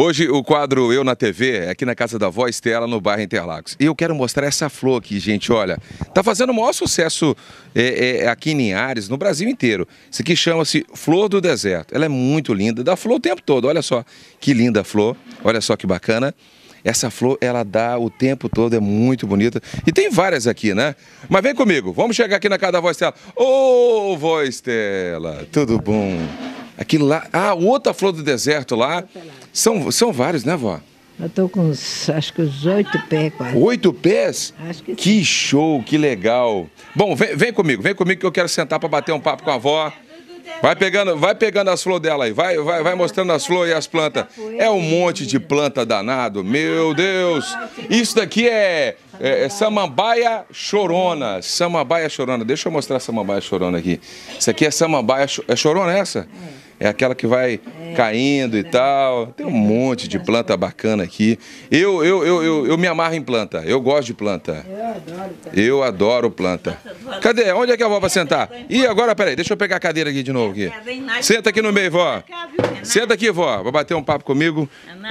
Hoje o quadro Eu na TV, é aqui na Casa da Voz Tela, no bairro Interlagos. E eu quero mostrar essa flor aqui, gente, olha. Tá fazendo o maior sucesso é, é, aqui em Linhares, no Brasil inteiro. Isso aqui chama-se Flor do Deserto. Ela é muito linda, dá flor o tempo todo, olha só. Que linda flor, olha só que bacana. Essa flor, ela dá o tempo todo, é muito bonita. E tem várias aqui, né? Mas vem comigo, vamos chegar aqui na casa da Voz Tela. Ô, oh, Voz Tela, tudo bom? Aquilo lá, ah, outra flor do deserto lá. São, são vários, né, vó? Eu tô com uns, acho que uns oito pés quase. Oito pés? Acho que, que show, que legal. Bom, vem, vem comigo, vem comigo que eu quero sentar para bater um papo com a avó. Vai pegando, vai pegando as flores dela aí, vai, vai, vai mostrando as flores e as plantas. É um monte de planta danado, meu Deus. Isso daqui é, é, é samambaia chorona, samambaia chorona. Deixa eu mostrar a samambaia chorona aqui. Isso aqui é samambaia, é chorona essa? É aquela que vai é, caindo é e tal. Tem um monte de planta bacana aqui. Eu, eu, eu, eu, eu, me amarro em planta. Eu gosto de planta. Eu adoro planta. Eu adoro planta. Cadê? Onde é que a vó vai sentar? Ih, agora, peraí, deixa eu pegar a cadeira aqui de novo. Aqui. Senta aqui no meio, vó. Senta aqui, vó. Vai bater um papo comigo.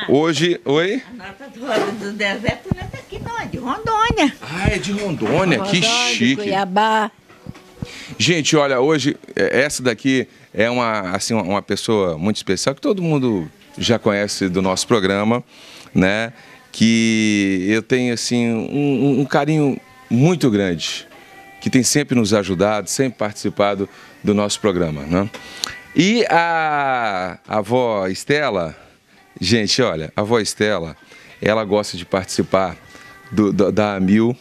Hoje. Oi? A nota tá do deserto não é daqui, tá não. Tá é de Rondônia. Ah, é de Rondônia. Que chique. Cuiabá. Gente, olha, hoje, é, essa daqui é uma, assim, uma pessoa muito especial que todo mundo já conhece do nosso programa, né? Que eu tenho, assim, um, um carinho muito grande, que tem sempre nos ajudado, sempre participado do nosso programa, né? E a, a avó Estela, gente, olha, a avó Estela, ela gosta de participar do, do, da Amil,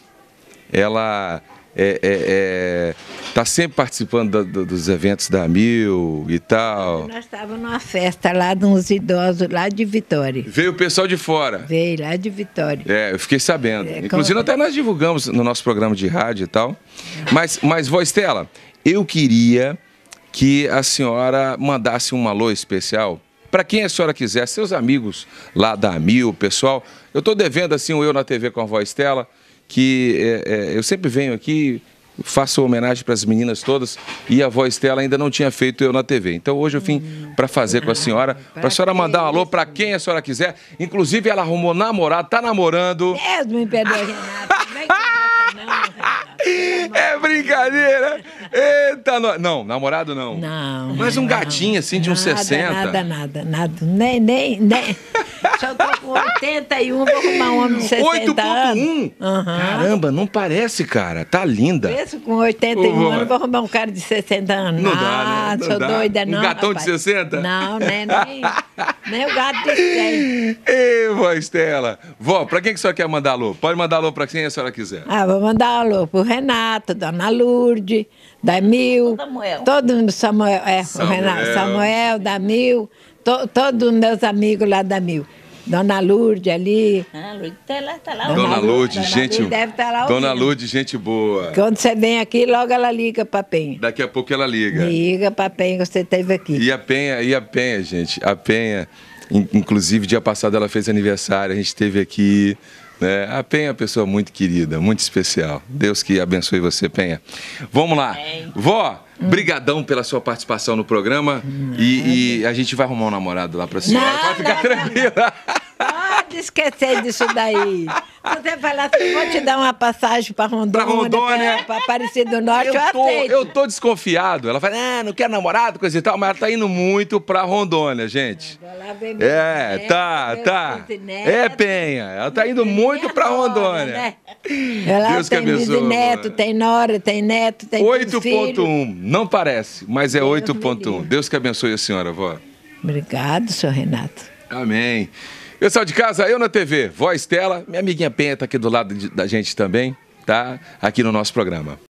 ela é, é, é, tá sempre participando do, dos eventos da Mil e tal. Nós estávamos numa festa lá de uns idosos lá de Vitória. Veio o pessoal de fora. Veio lá de Vitória. É, eu fiquei sabendo. É, Inclusive como... É? até nós divulgamos no nosso programa de rádio e tal. Mas, mas voz Tela, eu queria que a senhora mandasse um alô especial para quem a senhora quiser, seus amigos lá da Mil, pessoal. Eu estou devendo assim o Eu na TV com a Voz Tela que é, é, eu sempre venho aqui, faço homenagem para as meninas todas e a voz dela ainda não tinha feito eu na TV. Então hoje eu vim hum. para fazer com a senhora, para a senhora mandar um alô para quem a senhora quiser. Inclusive ela arrumou namorado, tá namorando. Deus me perdoe, Renato. é brincadeira. Eita, no... não, namorado não. Não. Mas um não, gatinho assim de uns nada, 60. Nada, nada, nada. Nem, nem, nem. Já tô com 81, vou arrumar um homem de 60 anos. 8.1? Uhum. Caramba, não parece, cara. Tá linda. Mesmo com 81 uhum. anos, vou arrumar um cara de 60 anos. Não, não dá, né? Ah, não sou dá. doida, não, Um gatão rapaz. de 60? Não, né? Nem, nem o gato de 100. Ei, vó Estela. Vó, pra quem que a senhora quer mandar alô? Pode mandar alô pra quem a senhora quiser. Ah, vou mandar alô pro Renato, Dona Lourdes, Damil, Samuel. todo mundo, Samuel, é, Samuel. Renato, Samuel, Damil, to, todos meus amigos lá da Mil. Dona Lourdes ali. Ah, Lourdes tá lá, tá lá. Dona, Lourdes, gente. Lourdes deve estar tá lá Dona Lourdes, gente boa. Quando você vem aqui, logo ela liga pra Penha. Daqui a pouco ela liga. Liga pra Penha, você teve aqui. E a Penha, e a Penha, gente. A Penha, inclusive, dia passado ela fez aniversário, a gente teve aqui. É, a Penha é uma pessoa muito querida, muito especial. Deus que abençoe você, Penha. Vamos lá. É. Vó, brigadão pela sua participação no programa. E, e, a gente vai arrumar um namorado lá pra senhora. Pode ficar não, Não pode esquecer disso daí. Você fala assim, vou te dar uma passagem para Rondônia, pra Rondônia. para aparecer do Norte, eu, eu tô, aceito. Eu tô desconfiado. Ela fala, ah, não quer namorado, coisa e tal, mas ela tá indo muito para Rondônia, gente. Lá vem é, neto, tá, tá. é, Penha, ela tá indo muito para Rondônia. Né? Ela Deus tem abençoe. neto, tem nora, tem neto, tem 8.1, não parece, mas é 8.1. Deus que abençoe a senhora, vó. Obrigado, senhor Renato. Amém. Pessoal de casa, eu na TV, Voz Tela, minha amiguinha Penha está aqui do lado de, da gente também, tá? Aqui no nosso programa.